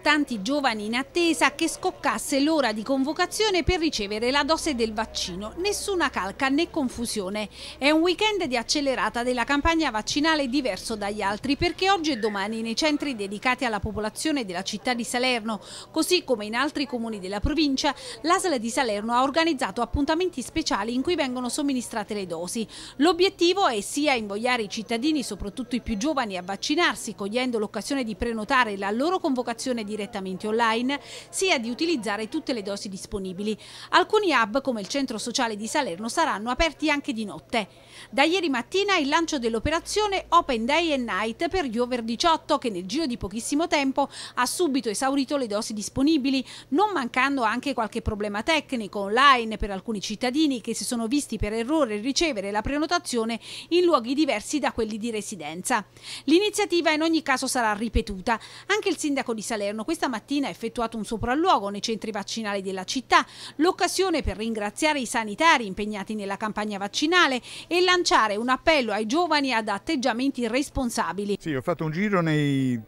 tanti giovani in attesa che scoccasse l'ora di convocazione per ricevere la dose del vaccino. Nessuna calca né confusione. È un weekend di accelerata della campagna vaccinale diverso dagli altri perché oggi e domani nei centri dedicati alla popolazione della città di Salerno, così come in altri comuni della provincia, l'ASL di Salerno ha organizzato appuntamenti speciali in cui vengono somministrate le dosi. L'obiettivo è sia invogliare i cittadini, soprattutto i più giovani, a vaccinarsi, cogliendo l'occasione di prenotare la loro convocazione direttamente online, sia di utilizzare tutte le dosi disponibili. Alcuni hub, come il Centro Sociale di Salerno, saranno aperti anche di notte. Da ieri mattina il lancio dell'operazione Open Day and Night per gli over 18 che nel giro di pochissimo tempo ha subito esaurito le dosi disponibili, non mancando anche qualche problema tecnico online per alcuni cittadini che si sono visti per errore ricevere la prenotazione in luoghi diversi da quelli di residenza. L'iniziativa in ogni caso sarà ripetuta. Anche il sindaco di Salerno governo questa mattina ha effettuato un sopralluogo nei centri vaccinali della città, l'occasione per ringraziare i sanitari impegnati nella campagna vaccinale e lanciare un appello ai giovani ad atteggiamenti responsabili. Sì, ho fatto un giro nei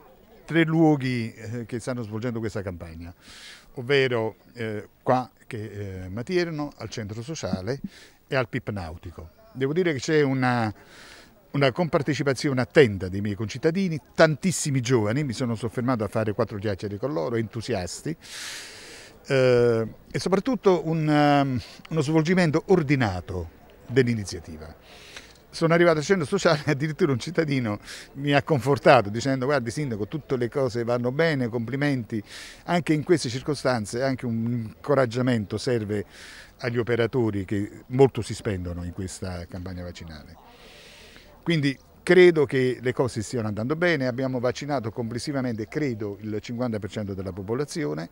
tre luoghi eh, che stanno svolgendo questa campagna, ovvero eh, qua che eh, Matierno, al centro sociale e al PIP Nautico. Devo dire che c'è una una compartecipazione attenta dei miei concittadini, tantissimi giovani, mi sono soffermato a fare quattro chiacchiere con loro, entusiasti, eh, e soprattutto un, eh, uno svolgimento ordinato dell'iniziativa. Sono arrivato al centro sociale e addirittura un cittadino mi ha confortato dicendo guardi sindaco tutte le cose vanno bene, complimenti, anche in queste circostanze anche un incoraggiamento serve agli operatori che molto si spendono in questa campagna vaccinale. Quindi credo che le cose stiano andando bene, abbiamo vaccinato complessivamente credo il 50% della popolazione,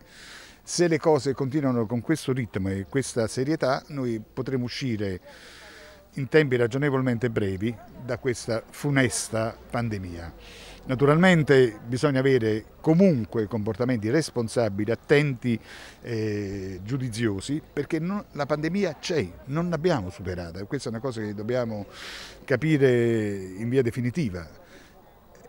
se le cose continuano con questo ritmo e questa serietà noi potremo uscire in tempi ragionevolmente brevi da questa funesta pandemia. Naturalmente bisogna avere comunque comportamenti responsabili, attenti, eh, giudiziosi, perché non, la pandemia c'è, non l'abbiamo superata. Questa è una cosa che dobbiamo capire in via definitiva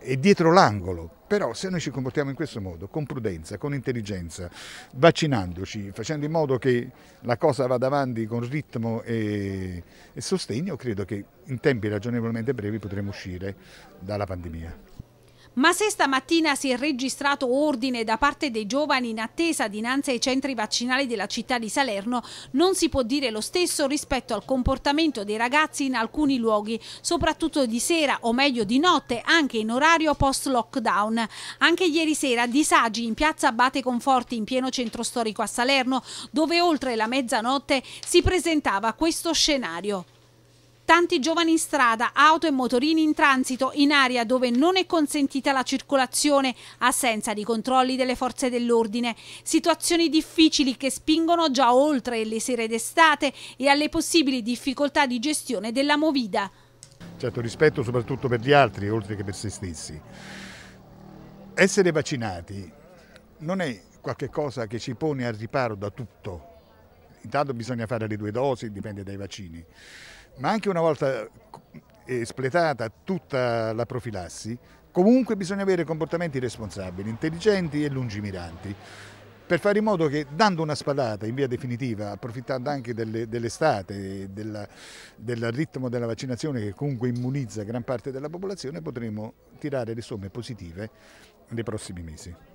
è dietro l'angolo. Però se noi ci comportiamo in questo modo, con prudenza, con intelligenza, vaccinandoci, facendo in modo che la cosa vada avanti con ritmo e, e sostegno, credo che in tempi ragionevolmente brevi potremo uscire dalla pandemia. Ma se stamattina si è registrato ordine da parte dei giovani in attesa dinanzi ai centri vaccinali della città di Salerno, non si può dire lo stesso rispetto al comportamento dei ragazzi in alcuni luoghi, soprattutto di sera o meglio di notte, anche in orario post-lockdown. Anche ieri sera disagi in piazza Abate Conforti in pieno centro storico a Salerno, dove oltre la mezzanotte si presentava questo scenario. Tanti giovani in strada, auto e motorini in transito in area dove non è consentita la circolazione, assenza di controlli delle forze dell'ordine. Situazioni difficili che spingono già oltre le sere d'estate e alle possibili difficoltà di gestione della movida. Certo rispetto soprattutto per gli altri, oltre che per se stessi. Essere vaccinati non è qualcosa che ci pone al riparo da tutto. Intanto bisogna fare le due dosi, dipende dai vaccini ma anche una volta eh, espletata tutta la profilassi, comunque bisogna avere comportamenti responsabili, intelligenti e lungimiranti per fare in modo che dando una spallata in via definitiva, approfittando anche dell'estate, dell della, del ritmo della vaccinazione che comunque immunizza gran parte della popolazione, potremo tirare le somme positive nei prossimi mesi.